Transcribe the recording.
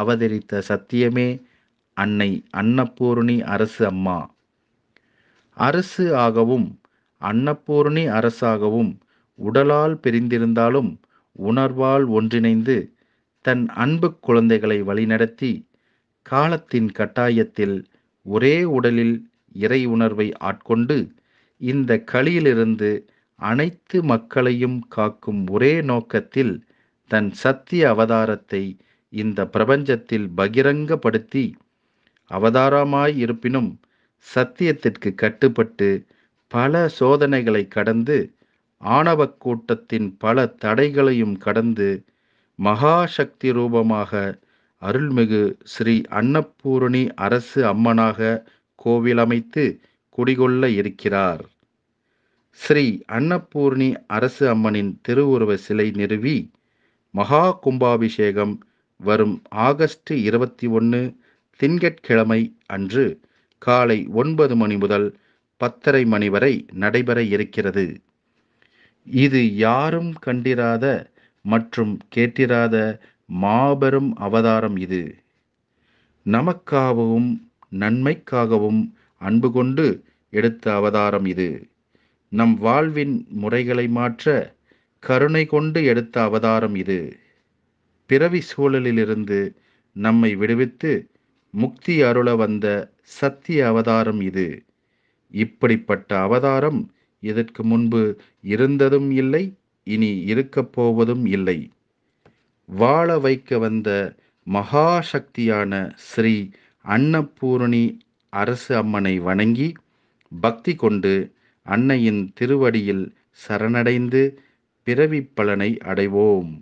அவதரித்த சத்தியமே அன்னை அன்னபூர்ணி அரசு அம்மா அரசு ஆகவும் அன்னபூர்ணி அரசாகவும் உடலால் பிரிந்திருந்தாலும் உணர்வால் ஒன்றிணைந்து தன் அன்பு குழந்தைகளை வழிநடத்தி காலத்தின் கட்டாயத்தில் ஒரே உடலில் இறை உணர்வை ஆட்கொண்டு இந்த களியிலிருந்து அனைத்து மக்களையும் காக்கும் ஒரே நோக்கத்தில் தன் சத்திய அவதாரத்தை இந்த பிரபஞ்சத்தில் பகிரங்கப்படுத்தி அவதாரமாய் இருப்பினும் சத்தியத்திற்கு கட்டுப்பட்டு பல சோதனைகளை கடந்து ஆணவ கூட்டத்தின் பல தடைகளையும் கடந்து மகாசக்தி ரூபமாக அருள்மிகு ஸ்ரீ அன்னப்பூரணி அரசு அம்மனாக கோவில் அமைத்து குடிகொள்ள இருக்கிறார் ஸ்ரீ அன்னபூர்ணி அரசு அம்மனின் திருவுருவ சிலை நிறுவி மகா கும்பாபிஷேகம் வரும் ஆகஸ்ட் இருபத்தி ஒன்று திங்கட்கிழமை அன்று காலை ஒன்பது மணி முதல் பத்தரை மணி வரை நடைபெற இருக்கிறது இது யாரும் கண்டிராத மற்றும் கேட்டிராத மாபெரும் அவதாரம் இது நமக்காகவும் நன்மைக்காகவும் அன்பு கொண்டு எடுத்த அவதாரம் இது நம் வாழ்வின் முறைகளை மாற்ற கருணை கொண்டு எடுத்த அவதாரம் இது பிறவி சூழலிலிருந்து நம்மை விடுவித்து முக்தி அருள வந்த சத்திய அவதாரம் இது இப்படிப்பட்ட அவதாரம் இதற்கு முன்பு இருந்ததும் இல்லை இனி இருக்கப் போவதும் இல்லை வாழ வைக்க வந்த மகாசக்தியான ஸ்ரீ அன்னபூரணி அரசு அம்மனை வணங்கி பக்தி கொண்டு அன்னையின் திருவடியில் சரணடைந்து பிறவி பலனை அடைவோம்